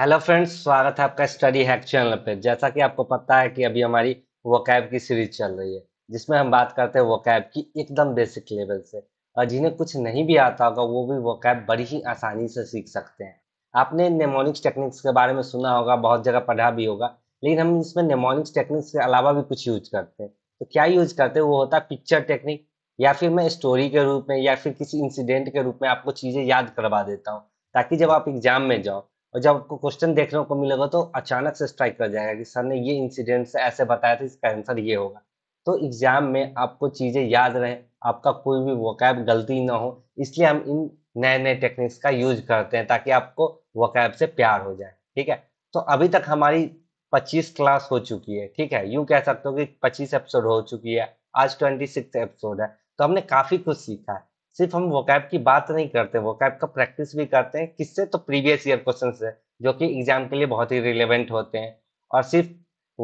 hello friends स्वागत है आपका स्टडी हैक चैनल पे जैसा कि आपको पता है कि अभी हमारी वोकैब की सीरीज चल रही है जिसमें हम बात करते हैं वोकैब की एकदम बेसिक लेवल से और जिन्हें कुछ नहीं भी आता होगा वो भी वोकैब बड़ी ही आसानी से सीख सकते हैं आपने नेमोनिक्स टेक्निक्स के बारे में सुना होगा बहुत जगह पढ़ा भी होगा लेकिन हम इसमें नेमोनिक्स टेक्निक्स के अलावा भी कुछ यूज करते हैं तो क्या यूज करते हैं वो होता है पिक्चर टेक्निक या फिर मैं स्टोरी के रूप में या फिर किसी इंसिडेंट के रूप में आपको चीज़ें याद करवा देता हूँ ताकि जब आप एग्जाम में जाओ और जब आपको क्वेश्चन देखने को मिलेगा तो अचानक से स्ट्राइक कर जाएगा कि सर ने ये इंसिडेंट से ऐसे बताया था इसका आंसर ये होगा तो एग्जाम में आपको चीज़ें याद रहे आपका कोई भी वकैब गलती ना हो इसलिए हम इन नए नए टेक्निक्स का यूज करते हैं ताकि आपको वकैब से प्यार हो जाए ठीक है तो अभी तक हमारी 25 क्लास हो चुकी है ठीक है यूं कह सकते हो कि 25 एपिसोड हो चुकी है आज 26 एपिसोड है तो हमने काफ़ी कुछ सीखा है सिर्फ हम वोकैब की बात नहीं करते वोकैब का प्रैक्टिस भी करते हैं किससे तो प्रीवियस ईयर क्वेश्चन से जो कि एग्जाम के लिए बहुत ही रिलेवेंट होते हैं और सिर्फ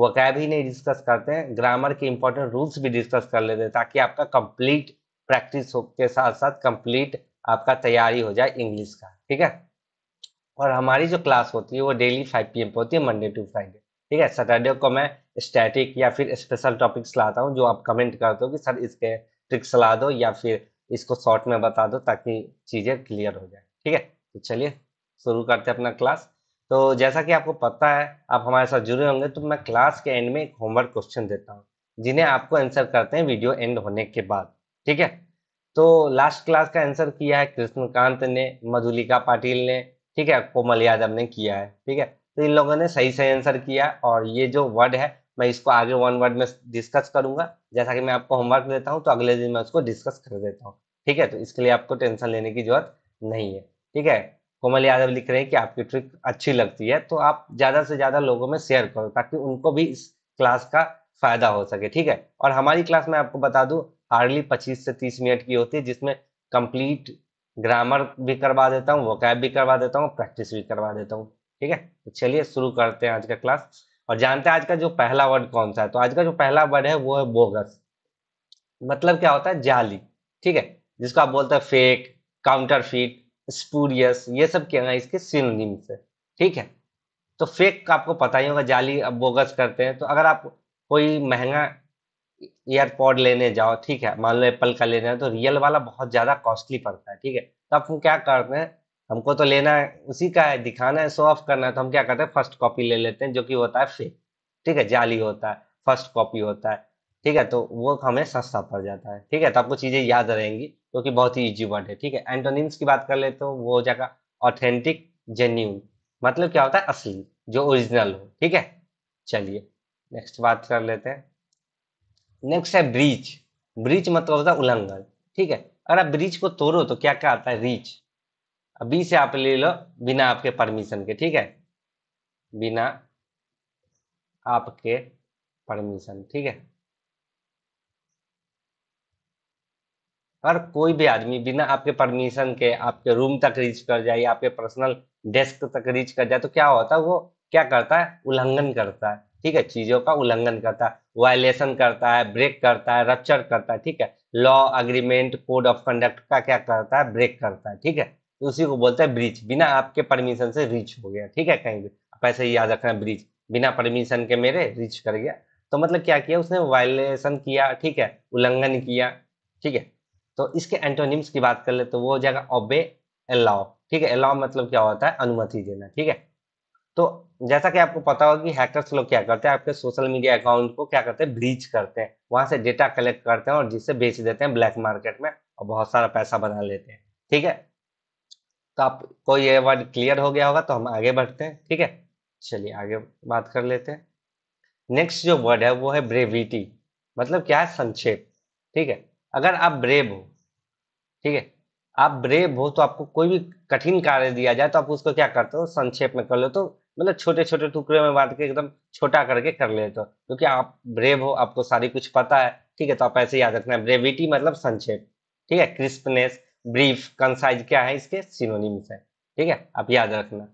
वोकैब ही नहीं डिस्कस करते हैं ग्रामर के इंपॉर्टेंट रूल्स भी डिस्कस कर लेते हैं ताकि आपका कंप्लीट प्रैक्टिस के साथ साथ कंप्लीट आपका तैयारी हो जाए इंग्लिश का ठीक है और हमारी जो क्लास होती है वो डेली फाइव पी पे होती है मंडे टू फ्राइडे ठीक है सैटरडे को मैं स्टैटिक या फिर स्पेशल टॉपिक्स लाता हूँ जो आप कमेंट करते हो कि सर इसके ट्रिक्स ला दो या फिर इसको शॉर्ट में बता दो ताकि चीज़ें क्लियर हो जाए ठीक है तो चलिए शुरू करते हैं अपना क्लास तो जैसा कि आपको पता है आप हमारे साथ जुड़े होंगे तो मैं क्लास के एंड में एक होमवर्क क्वेश्चन देता हूँ जिन्हें आपको आंसर करते हैं वीडियो एंड होने के बाद ठीक है तो लास्ट क्लास का आंसर किया है कृष्णकांत ने मधुलिका पाटिल ने ठीक है कोमल यादव ने किया है ठीक है तो इन लोगों ने सही सही आंसर किया और ये जो वर्ड है मैं इसको आगे वन वर्ड में डिस्कस करूंगा जैसा कि मैं आपको होमवर्क देता हूँ तो अगले दिन मैं उसको डिस्कस कर देता हूँ ठीक है तो इसके लिए आपको टेंशन लेने की जरूरत नहीं है ठीक है कोमल यादव लिख रहे हैं कि आपकी ट्रिक अच्छी लगती है तो आप ज़्यादा से ज़्यादा लोगों में शेयर करो ताकि उनको भी इस क्लास का फायदा हो सके ठीक है और हमारी क्लास में आपको बता दू हार्डली पच्चीस से तीस मिनट की होती है जिसमें कंप्लीट ग्रामर भी करवा देता हूँ वोकैब भी करवा देता हूँ प्रैक्टिस भी करवा देता हूँ ठीक है तो चलिए शुरू करते हैं आज का क्लास और जानते हैं आज का जो पहला वर्ड कौन सा है तो आज का जो पहला वर्ड है वो है बोगस मतलब क्या होता है जाली ठीक है जिसको आप बोलते हैं फेक काउंटर फिट स्पूरियस ये सब क्या है इसके सिनोनिम्स है ठीक है तो फेक का आपको पता ही होगा जाली अब बोगस करते हैं तो अगर आप कोई महंगा ईयरपॉड लेने जाओ ठीक है मान लो एप्पल का लेना है तो रियल वाला बहुत ज़्यादा कॉस्टली पड़ता है ठीक है तो आप क्या करते हैं हमको तो लेना है उसी का है दिखाना है शो ऑफ करना है तो हम क्या करते हैं फर्स्ट कॉपी ले लेते हैं जो कि होता है फेक ठीक है जाली होता है फर्स्ट कॉपी होता है ठीक है तो वो हमें सस्ता पड़ जाता है ठीक है तो आपको चीज़ें याद रहेंगी क्योंकि तो बहुत ही इजी वर्ड है ठीक है एंटोनिम्स की बात कर ले तो वो हो जाएगा ऑथेंटिक जेन्यून मतलब क्या होता है असली जो ओरिजिनल हो ठीक है चलिए नेक्स्ट बात कर लेते हैं नेक्स्ट है ब्रीच ब्रीच मतलब होता है उल्लंघन ठीक है अगर आप ब्रीच को तोड़ो तो क्या क्या आता है रीच अभी से आप ले लो बिना आपके परमिशन के ठीक है बिना आपके परमिशन ठीक है हर कोई भी आदमी बिना आपके परमिशन के आपके रूम तक रीच कर जाए आपके पर्सनल डेस्क तक रीच कर जाए तो क्या होता है वो क्या करता है उल्लंघन करता है ठीक है चीजों का उल्लंघन करता है वायलेशन करता है ब्रेक करता है रप्चर करता है ठीक है law agreement code of conduct का क्या करता है ब्रेक करता है ठीक है तो उसी को बोलता है ब्रिज बिना आपके परमिशन से रीच हो गया ठीक है कहीं भी आप ऐसे ही याद रखना ब्रिज बिना परमिशन के मेरे रीच कर गया तो मतलब क्या किया उसने वायलेशन किया ठीक है उल्लंघन किया ठीक है तो इसके एंटोनिम्स की बात कर ले तो वो हो जाएगा ओबे अलाउ ठीक है अलाउ मतलब क्या होता है अनुमति देना ठीक है तो जैसा कि आपको पता होगा कि हैकर्स लोग क्या करते हैं आपके सोशल मीडिया अकाउंट को क्या करते हैं ब्रीच करते हैं वहां से डेटा कलेक्ट करते हैं और जिससे बेच देते हैं ब्लैक मार्केट में और बहुत सारा पैसा बना लेते हैं ठीक है तो आपको ये वर्ड क्लियर हो गया होगा तो हम आगे बढ़ते हैं ठीक है चलिए आगे बात कर लेते हैं नेक्स्ट जो वर्ड है वो है ब्रेविटी मतलब क्या है संक्षेप ठीक है अगर आप ब्रेव हो ठीक है आप ब्रेव हो तो आपको कोई भी कठिन कार्य दिया जाए तो आप उसको क्या करते हो संक्षेप में कर ले तो मतलब छोटे छोटे टुकड़े में बांट के एकदम छोटा करके कर लेते हो क्योंकि आप ब्रेव हो आपको सारी कुछ पता है ठीक है तो आप ऐसे याद रखना है ब्रेविटी मतलब संक्षेप ठीक है क्रिस्पनेस ब्रीफ कंसाइज क्या है इसके सिनोनिम्स है ठीक है आप याद रखना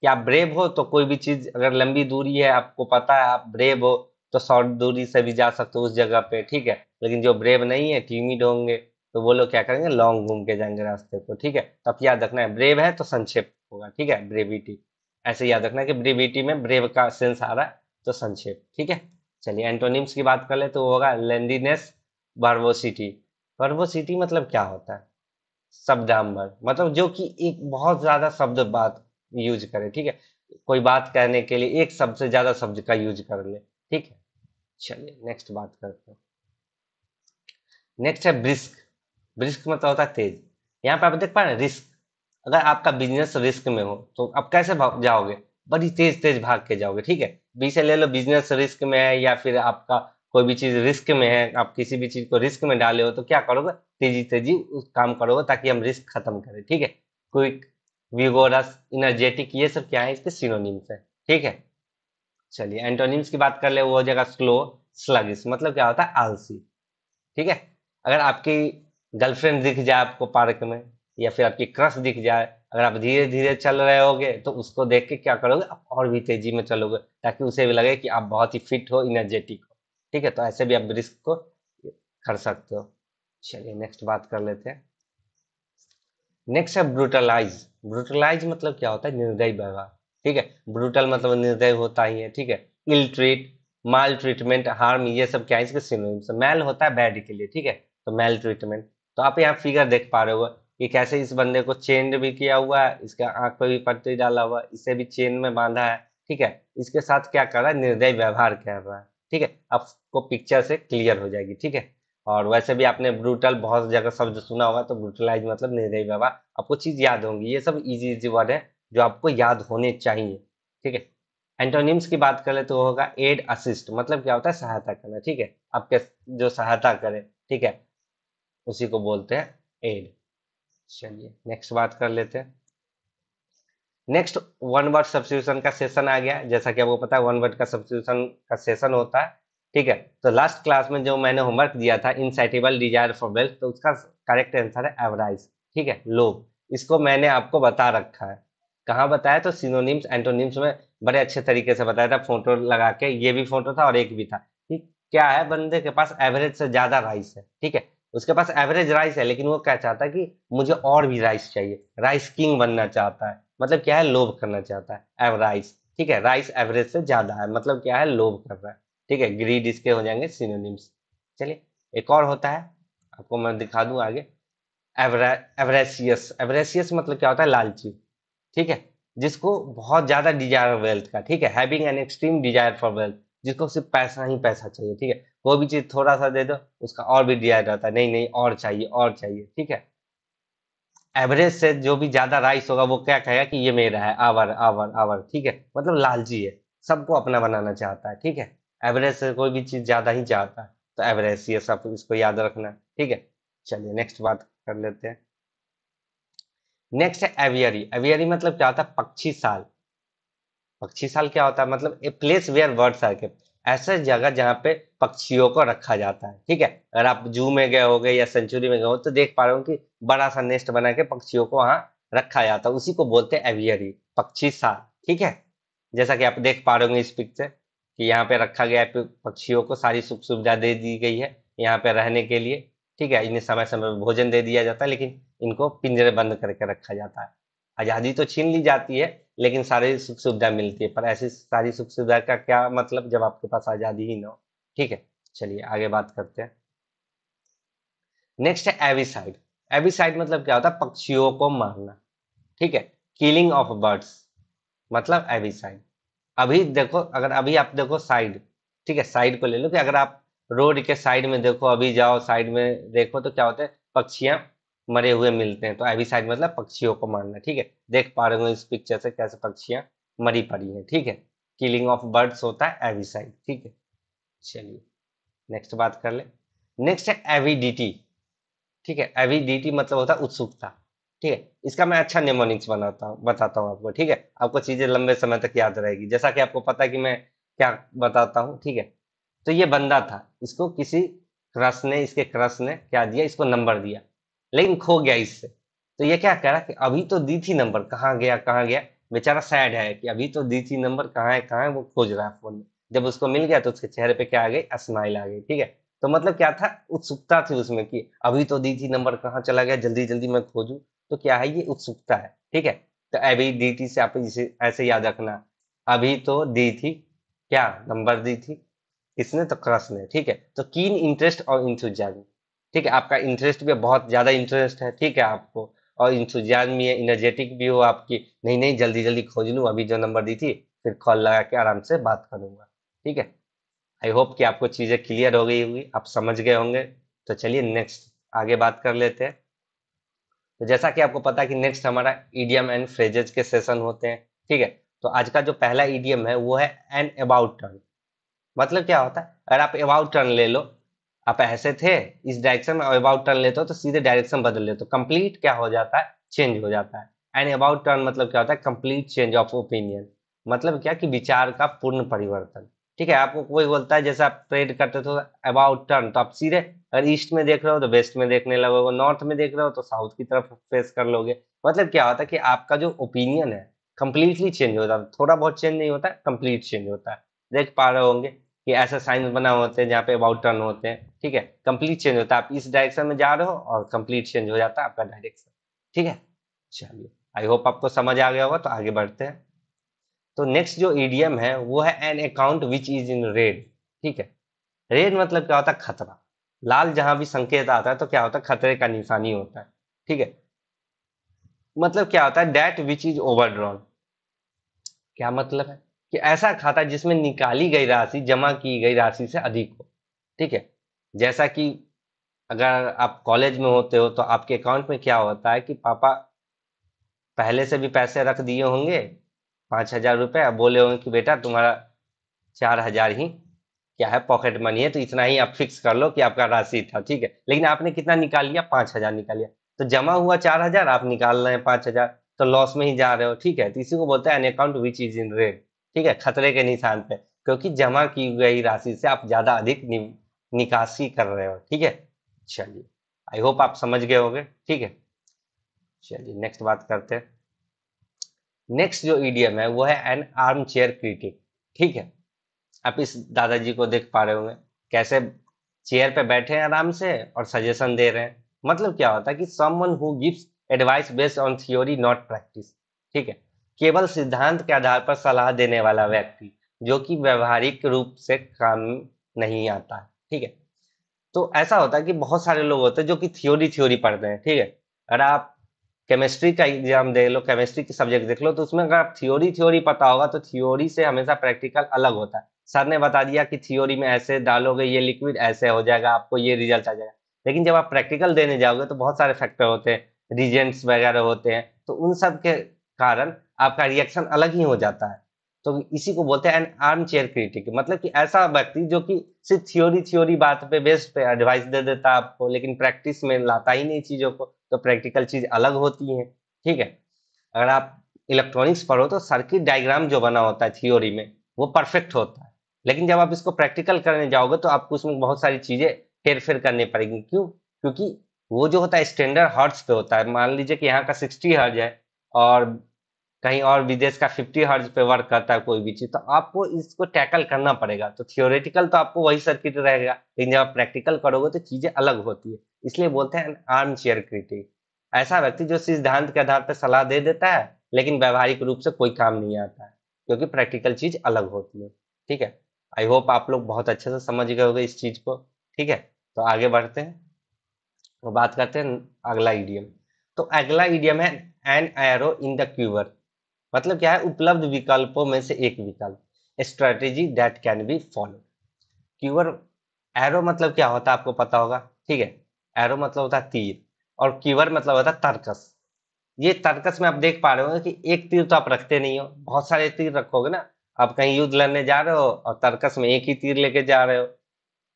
कि आप ब्रेव हो तो कोई भी चीज अगर लंबी दूरी है आपको पता है आप ब्रेव हो तो शॉर्ट दूरी से भी जा सकते हो उस जगह पे ठीक है लेकिन जो ब्रेव नहीं है ट्यूमिड होंगे तो वो लोग क्या करेंगे लॉन्ग घूम के जाएंगे रास्ते को ठीक है तो आप याद रखना है ब्रेव है तो संक्षेप होगा ठीक है ब्रेविटी ऐसे याद रखना है कि ब्रेविटी में ब्रेव का सेंस आ रहा है तो संक्षेप ठीक है चलिए एंटोनिम्स की बात कर ले तो होगा लेंदीनेस वर्वोसिटी वर्वोसिटी मतलब क्या होता है शब्दांबर मतलब जो कि एक बहुत ज्यादा शब्द बात यूज करे ठीक है कोई बात कहने के लिए एक शब्द से ज्यादा शब्द का यूज कर ले ठीक है चलिए नेक्स्ट बात करते हैं नेक्स्ट है ब्रिस्क ब्रिस्क मतलब होता है तेज यहाँ पे आप देख पा रहे हैं रिस्क अगर आपका बिजनेस रिस्क में हो तो आप कैसे जाओगे बड़ी तेज तेज भाग के जाओगे ठीक है बी से ले लो बिजनेस रिस्क में है या फिर आपका कोई भी चीज रिस्क में है आप किसी भी चीज को रिस्क में डाले हो तो क्या करोगे तेजी तेजी उस काम करोगे ताकि हम रिस्क खत्म करें ठीक है क्विक विगोरस इनर्जेटिक ये सब क्या है इसके सिनोनिम्स है ठीक है चलिए एंटोनिम्स की बात कर ले वो हो जाएगा स्लो स्लगिस मतलब क्या होता है आलसी ठीक है अगर आपकी गर्लफ्रेंड दिख जाए आपको पार्क में या फिर आपकी क्रश दिख जाए अगर आप धीरे धीरे चल रहे होगे तो उसको देख के क्या करोगे आप और भी तेजी में चलोगे ताकि उसे भी लगे कि आप बहुत ही फिट हो इनर्जेटिक हो ठीक है तो ऐसे भी आप रिस्क को कर सकते हो चलिए नेक्स्ट बात कर लेते हैं नेक्स्ट है ब्रूटलाइज ब्रूटलाइज मतलब क्या होता है निर्दयी व्यवहार ठीक है ब्रूटल मतलब निर्दय होता ही है ठीक है ill treat maltreatment harm ये सब क्या है इसके सिनोनिम्स मैल होता है बैड के लिए ठीक है तो मेल ट्रीटमेंट तो आप यहाँ फिगर देख पा रहे हो कि कैसे इस बंदे को चेन भी किया हुआ है इसका आंख पे भी पट्टी डाला हुआ है इसे भी चेन में बांधा है ठीक है इसके साथ क्या कर रहा है निर्दय व्यवहार कर रहा है ठीक है आपको पिक्चर से क्लियर हो जाएगी ठीक है और वैसे भी आपने ब्रूटल बहुत जगह शब्द सुना होगा तो ब्रूटलाइज मतलब निर्दय व्यवहार आपको चीज याद होंगी ये सब इजी इजी वर्ड है जो आपको याद होने चाहिए ठीक है एंटोनिम्स की बात करें तो होगा एड असिस्ट मतलब क्या होता है सहायता करना ठीक है आपके जो सहायता करे ठीक है उसी को बोलते हैं एड चलिए नेक्स्ट बात कर लेते हैं नेक्स्ट वन वर्ड सब्सिट्यूशन का सेशन आ गया जैसा कि आपको पता है वन वर्ड का सब्सिट्यूशन का सेशन होता है ठीक है तो लास्ट क्लास में जो मैंने होमवर्क दिया था इनसाइटेबल डिजायर फॉर वेल्थ तो उसका करेक्ट आंसर है एवराइज ठीक है लोग इसको मैंने आपको बता रखा है कहाँ बताया तो सिनोनिम्स एंटोनिम्स में बड़े अच्छे तरीके से बताया था फोटो लगा के ये भी फोटो था और एक भी था ठीक क्या है बंदे के पास एवरेज से ज्यादा राइस है ठीक है उसके पास एवरेज राइस है लेकिन वो क्या चाहता है कि मुझे और भी राइस चाहिए राइस किंग बनना चाहता है मतलब क्या है लोभ करना चाहता है एवराइस राइस ठीक है राइस एवरेज से ज्यादा है मतलब क्या है लोभ कर रहा है ठीक है ग्रीड इसके हो जाएंगे सिनोनिम्स चलिए एक और होता है आपको मैं दिखा दूं आगे एवरेसियस एवरेसियस मतलब क्या होता है लालची ठीक है जिसको बहुत ज्यादा डिजायर वेल्थ का ठीक है having an extreme desire for wealth जिसको सिर्फ पैसा ही पैसा चाहिए ठीक है कोई भी चीज थोड़ा सा दे दो उसका और भी डिजायर रहता है नहीं नहीं और चाहिए और चाहिए ठीक है एवरेज से जो भी ज्यादा राइस होगा वो क्या कहेगा कि ये मेरा है आवर आवर आवर ठीक है मतलब लालची है सबको अपना बनाना चाहता है ठीक है एवरेज से कोई भी चीज ज्यादा ही चाहता है तो एवरेज ये सब इसको याद रखना ठीक है चलिए नेक्स्ट बात कर लेते हैं नेक्स्ट है एवियरी एवियरी मतलब क्या होता है पक्षी साल पक्षी साल क्या होता है मतलब a place where words are के ऐसे जगह जहाँ पे पक्षियों को रखा जाता है ठीक है अगर आप जू में गए होगे या सेंचुरी में गए हो तो देख पा रहे हो कि बड़ा सा नेस्ट बना के पक्षियों को वहां रखा जाता है उसी को बोलते हैं एवियरी पक्षी सा ठीक है जैसा कि आप देख पा रहे होंगे इस पिक्चर कि यहाँ पे रखा गया है पक्षियों को सारी सुख सुविधा दे दी गई है यहाँ पे रहने के लिए ठीक है इन्हें समय समय पर भोजन दे दिया जाता है लेकिन इनको पिंजरे बंद करके रखा जाता है आज़ादी तो छीन ली जाती है लेकिन सारी सुख सुविधा मिलती है पर ऐसी सारी सुख सुविधा का क्या मतलब जब आपके पास आज़ादी ही ना हो ठीक है चलिए आगे बात करते हैं नेक्स्ट है एविसाइड एविसाइड मतलब क्या होता है पक्षियों को मारना ठीक है किलिंग ऑफ बर्ड्स मतलब एविसाइड अभी देखो अगर अभी आप देखो साइड ठीक है साइड को ले लो कि अगर आप रोड के साइड में देखो अभी जाओ साइड में देखो तो क्या होता है पक्षियां मरे हुए मिलते हैं तो एविसाइड साइड मतलब पक्षियों को मारना ठीक है देख पा रहे हो इस पिक्चर से कैसे पक्षियां मरी पड़ी हैं ठीक है किलिंग ऑफ बर्ड्स होता है एविसाइड ठीक है चलिए नेक्स्ट बात कर ले नेक्स्ट है एविडिटी ठीक है एविडिटी मतलब होता है उत्सुकता ठीक है इसका मैं अच्छा नेमोनिक्स बनाता हूँ बताता हूँ आपको ठीक है आपको चीजें लंबे समय तक याद रहेगी जैसा कि आपको पता है कि मैं क्या बताता हूँ ठीक है तो ये बंदा था इसको किसी क्रस ने इसके क्रस ने क्या दिया इसको नंबर दिया लेकिन खो गया इससे तो ये क्या कह रहा कि अभी तो दी थी नंबर कहाँ गया कहाँ गया बेचारा सैड है कि अभी तो दी थी नंबर कहाँ है कहाँ है वो खोज रहा है फोन में जब उसको मिल गया तो उसके चेहरे पे क्या आ गई स्माइल आ गई ठीक है तो मतलब क्या था उत्सुकता थी उसमें कि अभी तो दी थी नंबर कहाँ चला गया जल्दी जल्दी मैं खोजू तो क्या है ये उत्सुकता है ठीक है तो अभी दी थी से आप इसे ऐसे याद रखना अभी तो दी थी क्या नंबर दी थी किसने तो क्रस ने ठीक है तो कीन इंटरेस्ट और इंथुजाज ठीक है आपका इंटरेस्ट भी बहुत ज्यादा इंटरेस्ट है ठीक है आपको और इंथुजाज भी है इनर्जेटिक भी हो आपकी नहीं नहीं जल्दी जल्दी खोज लूँ अभी जो नंबर दी थी फिर कॉल लगा के आराम से बात करूंगा ठीक है आई होप कि आपको चीज़ें क्लियर हो गई होगी आप समझ गए होंगे तो चलिए नेक्स्ट आगे बात कर लेते हैं तो जैसा कि आपको पता है कि नेक्स्ट हमारा ईडीएम एंड फ्रेजेज के सेशन होते हैं ठीक है तो आज का जो पहला ईडीएम है वो है एन अबाउट टर्न मतलब क्या होता है अगर आप अबाउट टर्न ले लो आप ऐसे थे इस डायरेक्शन में अबाउट टर्न लेते हो तो सीधे डायरेक्शन बदल लेते हो कंप्लीट तो क्या हो जाता है चेंज हो जाता है एंड अबाउट टर्न मतलब क्या होता है कंप्लीट चेंज ऑफ ओपिनियन मतलब क्या कि विचार का पूर्ण परिवर्तन ठीक है आपको कोई बोलता है जैसे आप ट्रेड करते थे अबाउट तो टर्न तो आप सीधे अगर ईस्ट में देख रहे हो तो वेस्ट में देखने लगोगे नॉर्थ में देख रहे हो तो साउथ की तरफ फेस कर लोगे मतलब क्या होता है कि आपका जो ओपिनियन है कंप्लीटली चेंज हो जाता है थोड़ा बहुत चेंज नहीं होता कंप्लीट चेंज होता है देख पा रहे होंगे कि ऐसा साइंस बना होते हैं जहाँ पे अबाउट टर्न होते हैं ठीक है कंप्लीट चेंज होता है आप इस डायरेक्शन में जा रहे हो और कंप्लीट चेंज हो जाता है आपका डायरेक्शन ठीक है चलिए आई होप आपको समझ आ गया होगा तो आगे बढ़ते हैं तो नेक्स्ट जो ईडीएम है वो है an account which is in red ठीक है रेड मतलब क्या होता है खतरा लाल जहां भी संकेत आता है तो क्या होता है खतरे का निशानी होता है ठीक है मतलब क्या होता है डेट विच इज ओवरड्रॉन क्या मतलब है कि ऐसा खाता जिसमें निकाली गई राशि जमा की गई राशि से अधिक हो ठीक है जैसा कि अगर आप कॉलेज में होते हो तो आपके अकाउंट में क्या होता है कि पापा पहले से भी पैसे रख दिए होंगे पाँच हजार रुपये अब बोले होंगे कि बेटा तुम्हारा चार हजार ही क्या है पॉकेट मनी है तो इतना ही आप फिक्स कर लो कि आपका राशि था ठीक है लेकिन आपने कितना निकाल लिया पाँच हजार निकाल लिया तो जमा हुआ चार हजार आप निकाल रहे हैं पाँच हजार तो लॉस में ही जा रहे हो ठीक है तो इसी को बोलते हैं an account which is in red ठीक है खतरे के निशान पे क्योंकि जमा की गई राशि से आप ज्यादा अधिक नि, निकासी कर रहे हो ठीक है चलिए आई होप आप समझ गए होगे ठीक है चलिए नेक्स्ट बात करते हैं नेक्स्ट जो ईडियम है वो है एन आर्म चेयर क्रिटिक ठीक है आप इस दादाजी को देख पा रहे होंगे कैसे चेयर पे बैठे हैं आराम से और सजेशन दे रहे हैं मतलब क्या होता है कि someone who gives advice based on theory not practice ठीक है केवल सिद्धांत के आधार पर सलाह देने वाला व्यक्ति जो कि व्यवहारिक रूप से काम नहीं आता है ठीक है तो ऐसा होता है कि बहुत सारे लोग होते हैं जो कि थ्योरी थ्योरी पढ़ते हैं ठीक है अगर आप केमिस्ट्री का एग्जाम दे लो केमिस्ट्री के सब्जेक्ट देख लो तो उसमें अगर आप थ्योरी थ्योरी पता होगा तो थ्योरी से हमेशा प्रैक्टिकल अलग होता है सर ने बता दिया कि थ्योरी में ऐसे डालोगे ये लिक्विड ऐसे हो जाएगा आपको ये रिजल्ट आ जाएगा लेकिन जब आप प्रैक्टिकल देने जाओगे तो बहुत सारे फैक्टर होते हैं रिजेंट्स वगैरह होते हैं तो उन सब के कारण आपका रिएक्शन अलग ही हो जाता है तो इसी को बोलते हैं एन आर्म चेयर क्रिटिक मतलब कि ऐसा व्यक्ति जो कि सिर्फ थ्योरी थ्योरी बात पे बेस्ट पे एडवाइस दे देता है आपको लेकिन प्रैक्टिस में लाता ही नहीं चीज़ों को तो प्रैक्टिकल चीज अलग होती है ठीक है अगर आप इलेक्ट्रॉनिक्स पढ़ो तो सर्किट डायग्राम जो बना होता है थियोरी में वो परफेक्ट होता है लेकिन जब आप इसको प्रैक्टिकल करने जाओगे तो आपको उसमें बहुत सारी चीजें फेर करनी पड़ेगी क्यों क्योंकि वो जो होता है स्टैंडर्ड हर्ट्स पे होता है मान लीजिए कि यहाँ का सिक्सटी हर्ज है और कहीं और विदेश का फिफ्टी हर्ज पे वर्क करता है कोई भी चीज तो आपको इसको टैकल करना पड़ेगा तो थियोरेटिकल तो आपको वही सर्किट रहेगा लेकिन जब आप प्रैक्टिकल करोगे तो चीजें अलग होती है इसलिए बोलते हैं आर्म चेयर क्रिटिक ऐसा व्यक्ति जो सिद्धांत के आधार पर सलाह दे देता है लेकिन व्यवहारिक रूप से कोई काम नहीं आता है क्योंकि प्रैक्टिकल चीज अलग होती है ठीक है आई होप आप लोग बहुत अच्छे से समझ गए होगे इस चीज को ठीक है तो आगे बढ़ते हैं और बात करते हैं अगला ईडियम तो अगला ईडियम है an arrow in the quiver मतलब क्या है उपलब्ध विकल्पों में से एक विकल्प strategy that can be follow quiver arrow मतलब क्या होता है आपको पता होगा ठीक है एरो मतलब होता है तीर और क्यूवर मतलब होता है तर्कस ये तर्कस में आप देख पा रहे होंगे कि एक तीर तो आप रखते नहीं हो बहुत सारे तीर रखोगे ना आप कहीं युद्ध लड़ने जा रहे हो और तर्कस में एक ही तीर लेके जा रहे हो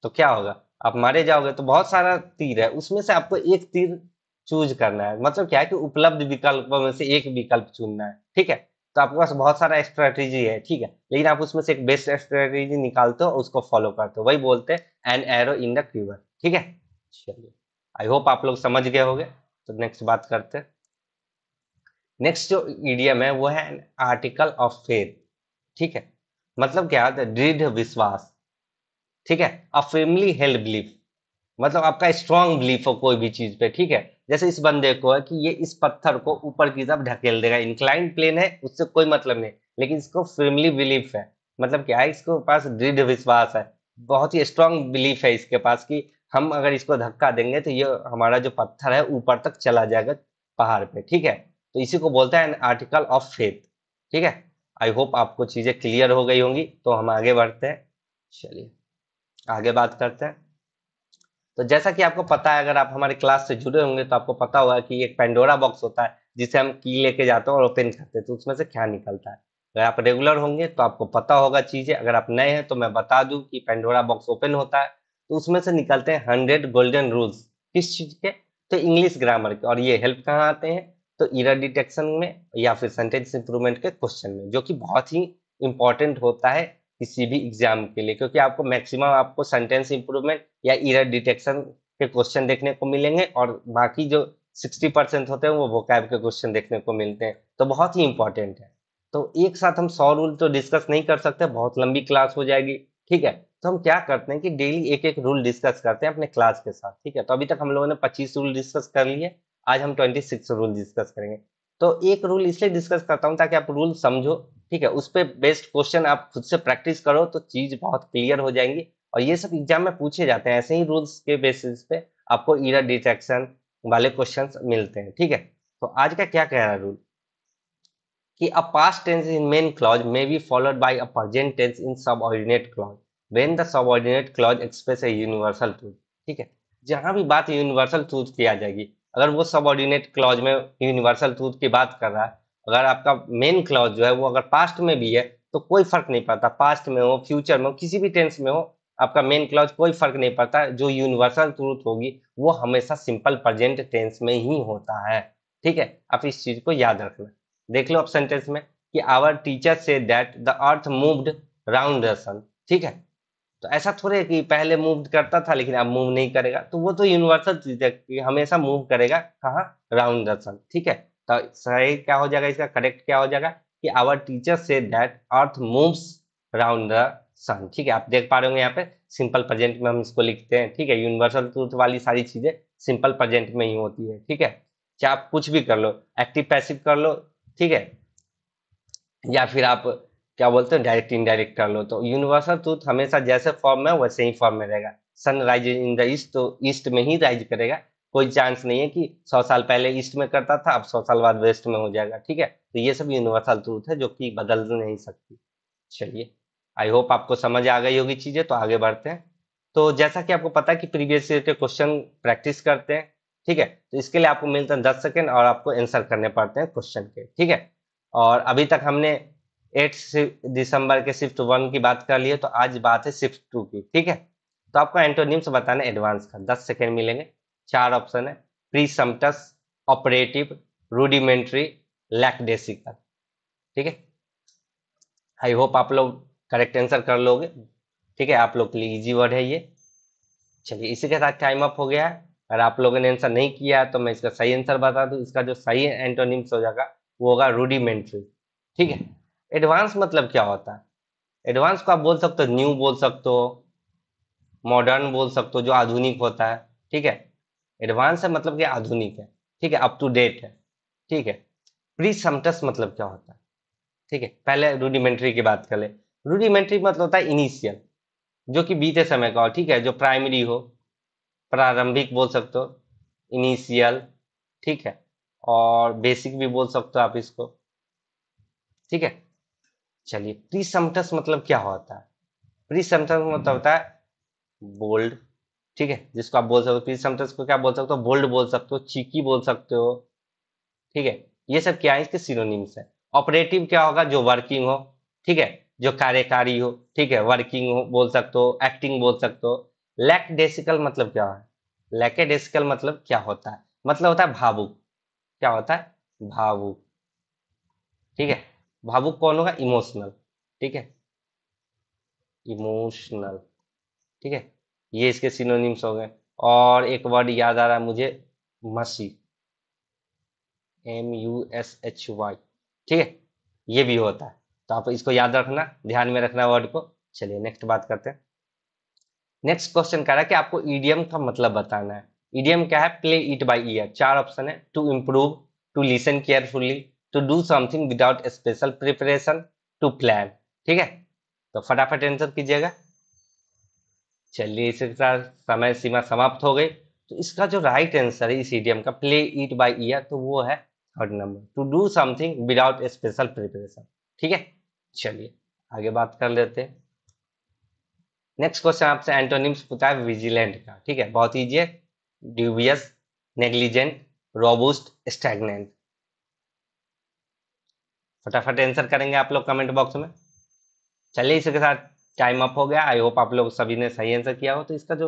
तो क्या होगा आप मारे जाओगे तो बहुत सारा तीर है उसमें से आपको एक तीर चूज करना है मतलब क्या है कि उपलब्ध विकल्पों में से एक विकल्प चुनना है ठीक है तो आपके पास बहुत सारा स्ट्रेटेजी है ठीक है लेकिन आप उसमें से एक बेस्ट स्ट्रेटेजी निकालते हो उसको फॉलो करते हो वही बोलते हैं an arrow in the quiver ठीक है चलिए आई होप आप लोग समझ गए होंगे तो नेक्स्ट बात करते हैं नेक्स्ट जो इडियम है वो है एन आर्टिकल ऑफ फेथ ठीक है मतलब क्या होता है दृढ़ विश्वास ठीक है अ फैमिली हेल्ड बिलीफ मतलब आपका स्ट्रॉन्ग बिलीफ हो कोई भी चीज पे ठीक है जैसे इस बंदे को है कि ये इस पत्थर को ऊपर की तरफ ढकेल देगा इंक्लाइन प्लेन है उससे कोई मतलब नहीं लेकिन इसको फिल्मली बिलीफ है मतलब क्या है इसके पास दृढ़ विश्वास है बहुत ही स्ट्रांग बिलीफ है इसके पास कि हम अगर इसको धक्का देंगे तो ये हमारा जो पत्थर है ऊपर तक चला जाएगा पहाड़ पे ठीक है तो इसी को बोलता है एन आर्टिकल ऑफ फेथ ठीक है आई होप आपको चीजें क्लियर हो गई होंगी तो हम आगे बढ़ते हैं चलिए आगे बात करते हैं तो जैसा कि आपको पता है अगर आप हमारे क्लास से जुड़े होंगे तो आपको पता होगा कि एक पेंडोरा बॉक्स होता है जिसे हम की लेके जाते हैं और ओपन करते हैं तो उसमें से क्या निकलता है अगर आप रेगुलर होंगे तो आपको पता होगा चीजें अगर आप नए हैं तो मैं बता दूं कि पेंडोरा बॉक्स ओपन होता है तो उसमें से निकलते हैं हंड्रेड गोल्डन रूल्स किस चीज के तो इंग्लिश ग्रामर के और ये हेल्प कहाँ आते हैं तो इरर डिटेक्शन में या फिर सेंटेंस इंप्रूवमेंट के क्वेश्चन में जो कि बहुत ही इंपॉर्टेंट होता है किसी भी एग्जाम के लिए क्योंकि आपको मैक्सिमम आपको सेंटेंस इंप्रूवमेंट या इरर डिटेक्शन के क्वेश्चन देखने को मिलेंगे और बाकी जो सिक्सटी परसेंट होते हैं वो वोकैब के क्वेश्चन देखने को मिलते हैं तो बहुत ही इंपॉर्टेंट है तो एक साथ हम सौ रूल तो डिस्कस नहीं कर सकते बहुत लंबी क्लास हो जाएगी ठीक है तो हम क्या करते हैं कि डेली एक एक रूल डिस्कस करते हैं अपने क्लास के साथ ठीक है तो अभी तक हम लोगों ने पच्चीस रूल डिस्कस कर लिए आज हम ट्वेंटी सिक्स रूल डिस्कस करेंगे तो एक रूल इसलिए डिस्कस करता हूँ ताकि आप रूल समझो ठीक है उस पर बेस्ट क्वेश्चन आप खुद से प्रैक्टिस करो तो चीज बहुत क्लियर हो जाएंगी और ये सब एग्जाम में पूछे जाते हैं ऐसे ही रूल्स के बेसिस पे आपको ईरर डिटेक्शन वाले क्वेश्चन मिलते हैं ठीक है तो आज का क्या कह रहा है रूल कि a past tense in main clause may be followed by a present tense in ordinate clause when the ordinate clause express a universal truth ठीक है जहां भी बात यूनिवर्सल ट्रूथ की आ जाएगी अगर वो सब ऑर्डिनेट क्लॉज में यूनिवर्सल ट्रूथ की बात कर रहा है अगर आपका मेन क्लॉज जो है वो अगर पास्ट में भी है तो कोई फर्क नहीं पड़ता पास्ट में हो फ्यूचर में हो किसी भी टेंस में हो आपका मेन क्लॉज कोई फर्क नहीं पड़ता जो यूनिवर्सल ट्रूथ होगी वो हमेशा सिंपल प्रेजेंट टेंस में ही होता है ठीक है आप इस चीज को याद रखना देख लो आप सेंटेंस में कि आवर टीचर से that the earth moved round the sun ठीक है तो ऐसा थोड़े कि पहले मूव करता था लेकिन अब मूव नहीं करेगा तो वो तो यूनिवर्सल चीज है हमेशा मूव करेगा कहा राउंड द सन ठीक है तो सही क्या हो जाएगा इसका करेक्ट क्या हो जाएगा कि आवर टीचर से that earth moves round the sun ठीक है आप देख पा रहे होंगे यहाँ पे सिंपल प्रेजेंट में हम इसको लिखते हैं ठीक है यूनिवर्सल ट्रूथ वाली सारी चीजें सिंपल प्रेजेंट में ही होती है ठीक है चाहे आप कुछ भी कर लो एक्टिव पैसिव कर लो ठीक है या फिर आप क्या बोलते हो डायरेक्ट इनडायरेक्ट कर लो तो यूनिवर्सल ट्रूथ हमेशा जैसे फॉर्म में वैसे ही फॉर्म में रहेगा sun rise in the east तो ईस्ट में ही राइज करेगा कोई चांस नहीं है कि सौ साल पहले ईस्ट में करता था अब सौ साल बाद वेस्ट में हो जाएगा ठीक है तो ये सब यूनिवर्सल ट्रूथ है जो कि बदल नहीं सकती चलिए आई होप आपको समझ आ गई होगी चीजें तो आगे बढ़ते हैं तो जैसा कि आपको पता है कि प्रीवियस ईयर के क्वेश्चन प्रैक्टिस करते हैं ठीक है तो इसके लिए आपको मिलते हैं दस सेकेंड और आपको आंसर करने पड़ते हैं क्वेश्चन के ठीक है और अभी तक हमने एट दिसंबर के शिफ्ट वन की बात कर ली है तो आज बात है शिफ्ट टू की ठीक है तो आपको एंटोनिम्स बताना एडवांस का दस सेकेंड मिलेंगे चार ऑप्शन है समटस ऑपरेटिव रूडिमेंट्री लैकडेसिकल ठीक है आई होप आप लोग करेक्ट आंसर कर लोगे ठीक है आप लोग के लिए इजी वर्ड है ये चलिए इसी के साथ टाइम अप हो गया है अगर आप लोगों ने आंसर नहीं किया तो मैं इसका सही आंसर बता दूं इसका जो सही एंटोनिम्स हो जाएगा वो होगा रूडिमेंट्री ठीक है एडवांस मतलब क्या होता है एडवांस को आप बोल सकते हो न्यू बोल सकते हो मॉडर्न बोल सकते हो जो आधुनिक होता है ठीक है एडवांस है मतलब कि आधुनिक है ठीक है अप टू डेट है ठीक है प्री समटस मतलब क्या होता है ठीक है पहले रूडिमेंट्री की बात कर ले रूडिमेंट्री मतलब होता है इनिशियल जो कि बीते समय का हो ठीक है जो प्राइमरी हो प्रारंभिक बोल सकते हो इनिशियल ठीक है और बेसिक भी बोल सकते हो आप इसको ठीक है चलिए प्री समटस मतलब क्या होता है प्री समटस मतलब होता है बोल्ड ठीक है जिसको आप बोल सकते हो पीस समटाइम्स को क्या बोल सकते हो बोल्ड बोल सकते हो चीकी बोल सकते हो ठीक है ये सब क्या है इसके सिनोनिम्स है ऑपरेटिव क्या होगा जो वर्किंग हो ठीक है जो कार्यकारी हो ठीक है वर्किंग हो बोल सकते हो एक्टिंग बोल सकते हो लैक डेसिकल मतलब क्या है लैकेडेसिकल मतलब क्या होता है मतलब होता है भावुक क्या होता है भावुक ठीक है भावुक कौन होगा इमोशनल ठीक है इमोशनल ठीक है ये इसके सिनोनिम्स हो गए और एक वर्ड याद आ रहा है मुझे mushy M U S H Y ठीक है ये भी होता है तो आप इसको याद रखना ध्यान में रखना वर्ड को चलिए नेक्स्ट बात करते हैं नेक्स्ट क्वेश्चन कह रहा है कि आपको ईडीएम का मतलब बताना है ईडीएम क्या है प्ले इट बाई ईयर चार ऑप्शन है to improve to listen carefully to do something without special preparation to plan ठीक है तो फटाफट आंसर कीजिएगा चलिए इसके साथ समय सीमा समाप्त हो गई तो इसका जो राइट आंसर है इस ईडियम का प्ले इट बाय ईयर तो वो है third number to do something without special preparation ठीक है चलिए आगे बात कर लेते हैं नेक्स्ट क्वेश्चन आपसे एंटोनिम्स पूछा है विजिलेंट का ठीक है बहुत ईजी है ड्यूबियस नेग्लिजेंट रोबोस्ट स्टैगनेंट फटाफट आंसर करेंगे आप लोग कमेंट बॉक्स में चलिए इसके साथ टाइम अप हो गया आई होप आप लोग सभी ने सही आंसर किया हो तो इसका जो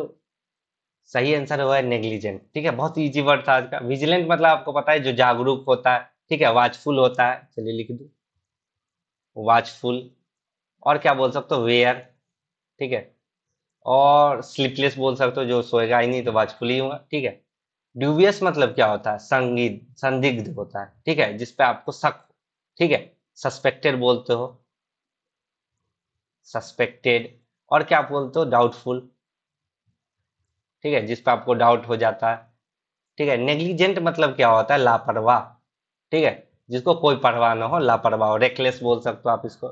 सही आंसर हुआ है नेग्लिजेंट ठीक है बहुत इजी वर्ड था आज का विजिलेंट मतलब आपको पता है जो जागरूक होता है ठीक है वाचफुल होता है चलिए लिख दू वाचफुल और क्या बोल सकते हो वेयर ठीक है और स्लीपलेस बोल सकते हो जो सोएगा ही नहीं तो वाचफुल ही होगा ठीक है ड्यूबियस मतलब क्या होता है संगीत संदिग्ध होता है ठीक है जिसपे आपको शक ठीक है सस्पेक्टेड बोलते हो सस्पेक्टेड और क्या आप बोलते हो डाउटफुल ठीक है जिस पर आपको डाउट हो जाता है ठीक है नेग्लिजेंट मतलब क्या होता है लापरवाह ठीक है जिसको कोई परवाह ना हो लापरवाह हो रेकलेस बोल सकते हो आप इसको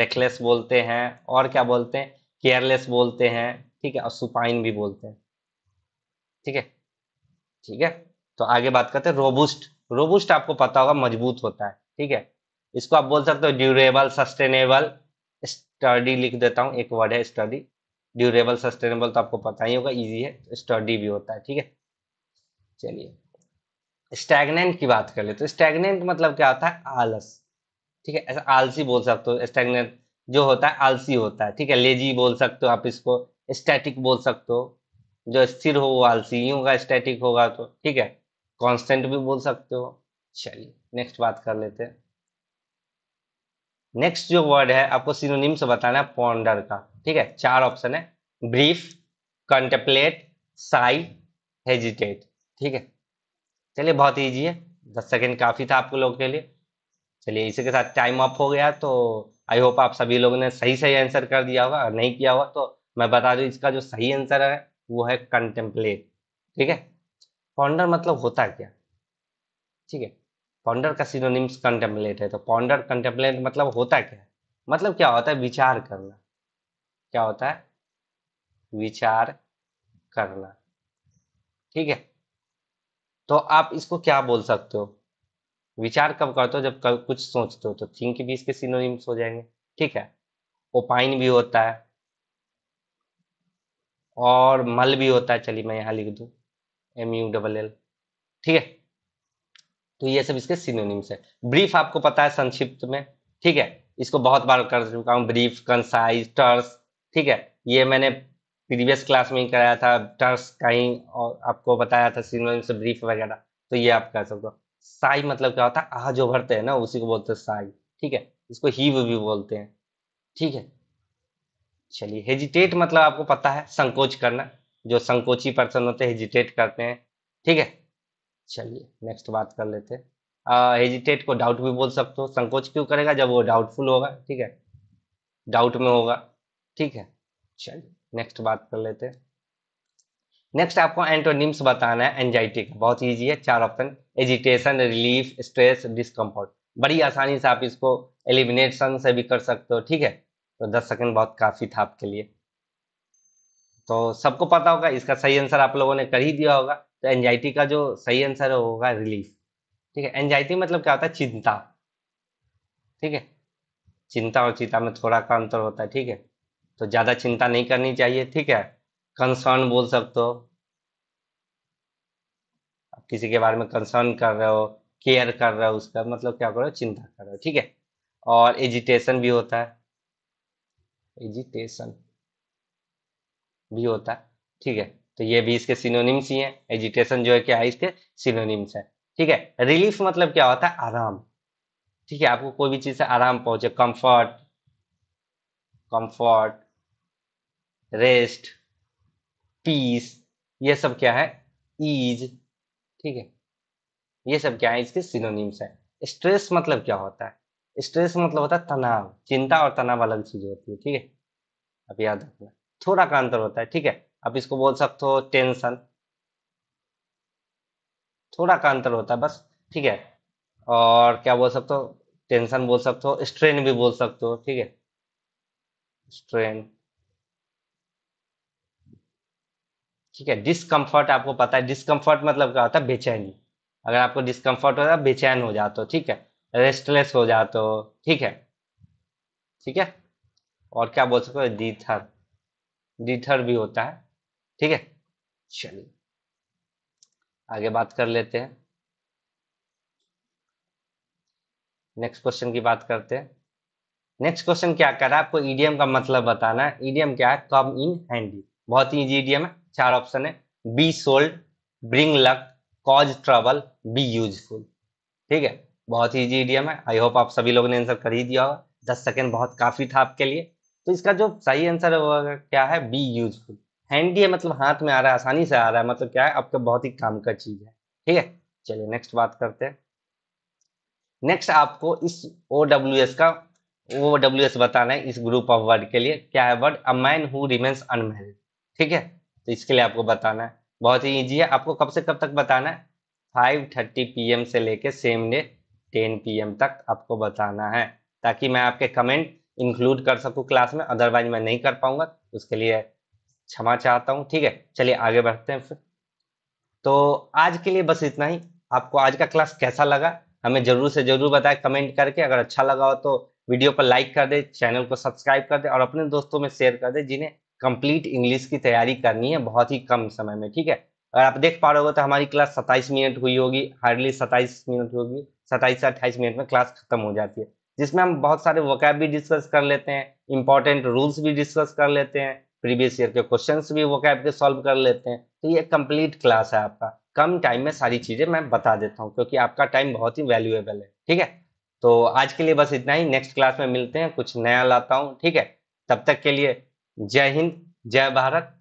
रेकलेस बोलते हैं और क्या बोलते हैं केयरलेस बोलते हैं ठीक है और सुपाइन भी बोलते हैं ठीक है ठीक है तो आगे बात करते हैं रोबुस्ट रोबुस्ट आपको पता होगा मजबूत होता है ठीक है इसको आप बोल सकते हो ड्यूरेबल सस्टेनेबल स्टडी लिख देता हूँ एक वर्ड है स्टडी ड्यूरेबल सस्टेनेबल तो आपको पता ही होगा इजी है स्टडी भी होता है ठीक है चलिए स्टैगनेंट की बात कर ले तो स्टैगनेंट मतलब क्या होता है आलस ठीक है ऐसा आलसी बोल सकते हो स्टैगनेंट जो होता है आलसी होता है ठीक है लेजी बोल सकते हो आप इसको स्टैटिक बोल सकते हो जो स्थिर हो वो आलसी ही होगा स्टैटिक होगा तो ठीक है कॉन्स्टेंट भी बोल सकते हो चलिए नेक्स्ट बात कर लेते हैं नेक्स्ट जो वर्ड है आपको सिनोनिम से बताना है पॉन्डर का ठीक है चार ऑप्शन है ब्रीफ कंटेप्लेट साई हेजिटेट ठीक है चलिए बहुत ईजी है दस सेकेंड काफ़ी था आपको लोगों के लिए चलिए इसी के साथ टाइम अप हो गया तो आई होप आप सभी लोगों ने सही सही आंसर कर दिया होगा और नहीं किया होगा तो मैं बता दूँ इसका जो सही आंसर है वो है कंटेम्पलेट ठीक है पॉन्डर मतलब होता क्या ठीक है पॉन्डर का सिनोनिम्स कंटेम्पलेट है तो पॉन्डर कंटेम्पलेट मतलब होता क्या मतलब क्या होता है विचार करना क्या होता है विचार करना ठीक है तो आप इसको क्या बोल सकते हो विचार कब करते हो जब कल कुछ सोचते हो तो थिंक भी इसके सिनोनिम्स हो जाएंगे ठीक है ओपाइन भी होता है और मल भी होता है चलिए मैं यहां लिख दू एम यू डबल एल ठीक है तो ये सब इसके सिनोनिम्स है ब्रीफ आपको पता है संक्षिप्त में ठीक है इसको बहुत बार कर चुका हूँ ब्रीफ कंसाइज टर्स ठीक है ये मैंने प्रीवियस क्लास में ही कराया था टर्स का ही और आपको बताया था सिनोनिम्स ब्रीफ वगैरह तो ये आप कर सकते हो साई मतलब क्या होता है आज उभरते हैं ना उसी को बोलते हैं साई ठीक है इसको हीव भी बोलते हैं ठीक है चलिए हेजिटेट मतलब आपको पता है संकोच करना जो संकोची पर्सन होते हैं हेजिटेट करते हैं ठीक है चलिए नेक्स्ट बात कर लेते हैं हेजिटेट को डाउट भी बोल सकते हो संकोच क्यों करेगा जब वो डाउटफुल होगा ठीक है डाउट में होगा ठीक है चलिए नेक्स्ट बात कर लेते नेक्स्ट आपको एंटोनिम्स बताना है एंजाइटी का बहुत ईजी है चार option agitation relief stress discomfort बड़ी आसानी से आप इसको एलिमिनेशन से भी कर सकते हो ठीक है तो दस सेकेंड बहुत काफ़ी था आपके लिए तो सबको पता होगा इसका सही आंसर आप लोगों ने कर ही दिया होगा तो एनजाइटी का जो सही आंसर होगा रिलीफ ठीक है एनजाइटी मतलब क्या होता है चिंता ठीक है चिंता और चिंता में थोड़ा का अंतर होता है ठीक है तो ज़्यादा चिंता नहीं करनी चाहिए ठीक है कंसर्न बोल सकते हो किसी के बारे में कंसर्न कर रहे हो केयर कर रहे हो उसका मतलब क्या करो चिंता कर रहे हो ठीक है और एजिटेशन भी होता है एजिटेशन भी होता है ठीक है तो ये भी इसके सिनोनिम्स ही हैं एजिटेशन जो है क्या है इसके सिनोनिम्स है ठीक है रिलीफ मतलब क्या होता है आराम ठीक है आपको कोई भी चीज से आराम पहुंचे कंफर्ट कंफर्ट रेस्ट पीस ये सब क्या है ईज ठीक है ये सब क्या है इसके सिनोनिम्स है स्ट्रेस मतलब क्या होता है स्ट्रेस मतलब होता है तनाव चिंता और तनाव अलग चीज होती है ठीक है अब याद रखना थोड़ा का अंतर होता है ठीक है आप इसको बोल सकते हो टेंशन थोड़ा का अंतर होता है बस ठीक है और क्या बोल सकते हो टेंशन बोल सकते हो स्ट्रेन भी बोल सकते हो ठीक है स्ट्रेन ठीक है डिसकंफर्ट आपको पता है डिस्कम्फर्ट मतलब क्या होता है बेचैनी अगर आपको डिस्कम्फर्ट हो है बेचैन हो जाते हो ठीक है रेस्टलेस हो जाते हो ठीक है ठीक है और क्या बोल सकते हो डीथर डीथर भी होता है ठीक है चलिए आगे बात कर लेते हैं नेक्स्ट क्वेश्चन की बात करते हैं नेक्स्ट क्वेश्चन क्या कर रहा है आपको ईडीएम का मतलब बताना है ईडीएम क्या है कम इन हैंडी बहुत ही इजी ईडीएम है चार ऑप्शन है be sold bring luck cause trouble be useful ठीक है बहुत ही ईडीएम है आई होप आप सभी लोगों ने आंसर कर ही दिया होगा दस सेकेंड बहुत काफी था आपके लिए तो इसका जो सही आंसर क्या है बी यूजफुल हैंडी है मतलब हाथ में आ रहा है आसानी से आ रहा है मतलब क्या है आपका तो बहुत ही काम का चीज है ठीक है चलिए नेक्स्ट बात करते हैं नेक्स्ट आपको इस ओ डब्ल्यू एस का ओ डब्ल्यू एस बताना है इस ग्रुप ऑफ वर्ड के लिए क्या है word a man who remains unmarried ठीक है तो इसके लिए आपको बताना है बहुत ही ईजी है आपको कब से कब तक बताना है फाइव थर्टी पी एम से लेके same day ten P M तक आपको बताना है ताकि मैं आपके कमेंट इंक्लूड कर सकूं क्लास में अदरवाइज मैं नहीं कर पाऊंगा उसके लिए क्षमा चाहता हूँ ठीक है चलिए आगे बढ़ते हैं फिर तो आज के लिए बस इतना ही आपको आज का क्लास कैसा लगा हमें जरूर से जरूर बताए कमेंट करके अगर अच्छा लगा हो तो वीडियो पर लाइक कर दे चैनल को सब्सक्राइब कर दे और अपने दोस्तों में शेयर कर दे जिन्हें कंप्लीट इंग्लिश की तैयारी करनी है बहुत ही कम समय में ठीक है अगर आप देख पा रहे हो तो हमारी क्लास 27 मिनट हुई होगी हार्डली 27 मिनट होगी 27 से अट्ठाईस मिनट में क्लास खत्म हो जाती है जिसमें हम बहुत सारे वकैब भी डिस्कस कर लेते हैं इंपॉर्टेंट रूल्स भी डिस्कस कर लेते हैं प्रीवियस ईयर के क्वेश्चंस भी वो कैप के सॉल्व कर लेते हैं तो ये कंप्लीट क्लास है आपका कम टाइम में सारी चीजें मैं बता देता हूँ क्योंकि आपका टाइम बहुत ही वैल्यूएबल है ठीक है तो आज के लिए बस इतना ही नेक्स्ट क्लास में मिलते हैं कुछ नया लाता हूँ ठीक है तब तक के लिए जय हिंद जय भारत